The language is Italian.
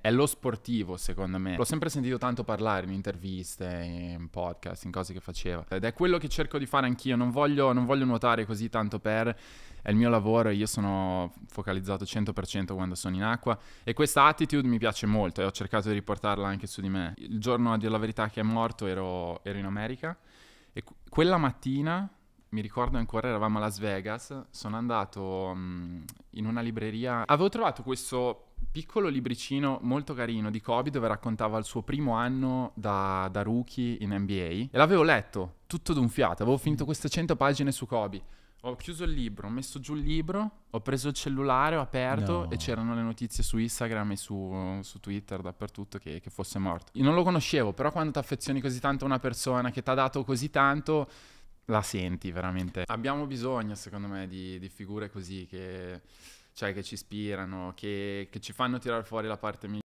è lo sportivo, secondo me. L'ho sempre sentito tanto parlare in interviste, in podcast, in cose che faceva. Ed è quello che cerco di fare anch'io. Non voglio, non voglio nuotare così tanto per. È il mio lavoro e io sono focalizzato 100% quando sono in acqua. E questa attitude mi piace molto e ho cercato di riportarla anche su di me. Il giorno, a dire la verità, che è morto ero, ero in America. E quella mattina, mi ricordo ancora, eravamo a Las Vegas, sono andato mh, mm, in una libreria, avevo trovato questo piccolo libricino molto carino di Kobe dove raccontava il suo primo anno da, da rookie in NBA e l'avevo letto tutto d'un fiato, avevo finito queste 100 pagine su Kobe. Ho chiuso il libro, ho messo giù il libro, ho preso il cellulare, ho aperto no. e c'erano le notizie su Instagram e su, su Twitter, dappertutto, che, che, fosse morto. Io non lo conoscevo, però quando ti affezioni così tanto a una persona che ti ha dato così tanto, la senti veramente. Abbiamo bisogno, secondo me, di, di figure così che cioè che ci ispirano, che, che ci fanno tirare fuori la parte migliore